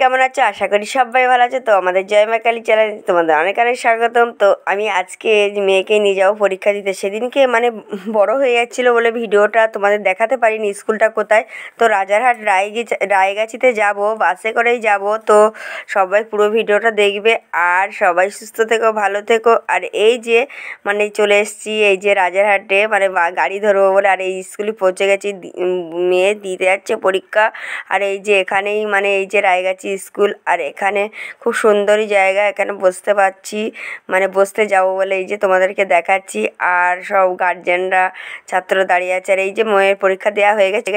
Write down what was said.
কেমন আছো আশা করি সবাই ভালো আছে তো আমাদের জয় মা কালী চ্যানেল তোমাদের অনেক অনেক স্বাগতম তো আমি আজকে মেয়েকে নিয়ে যাবো পরীক্ষা দিতে সেদিনকে মানে বড় হয়ে যাচ্ছিলো বলে ভিডিওটা তোমাদের দেখাতে পারিনি স্কুলটা কোথায় তো রাজারহাট রায়গি রায়গাছিতে যাব বাসে করেই যাব তো সবাই পুরো ভিডিওটা দেখবে আর সবাই সুস্থ থেকো ভালো থেকো আর এই যে মানে চলে এসেছি এই যে রাজারহাটে মানে গাড়ি ধরবো বলে আর এই স্কুলে পৌঁছে গেছি মেয়ে দিতে যাচ্ছে পরীক্ষা আর এই যে এখানেই মানে এই যে রায়গাছি যাচ্ছি স্কুল আর এখানে খুব সুন্দরই জায়গা এখানে বসতে পারছি মানে বসতে যাব বলে এই যে তোমাদেরকে দেখাচ্ছি আর সব গার্জেনরা ছাত্র দাঁড়িয়ে আছে আর এই যে ময়ের পরীক্ষা দেওয়া হয়ে গেছে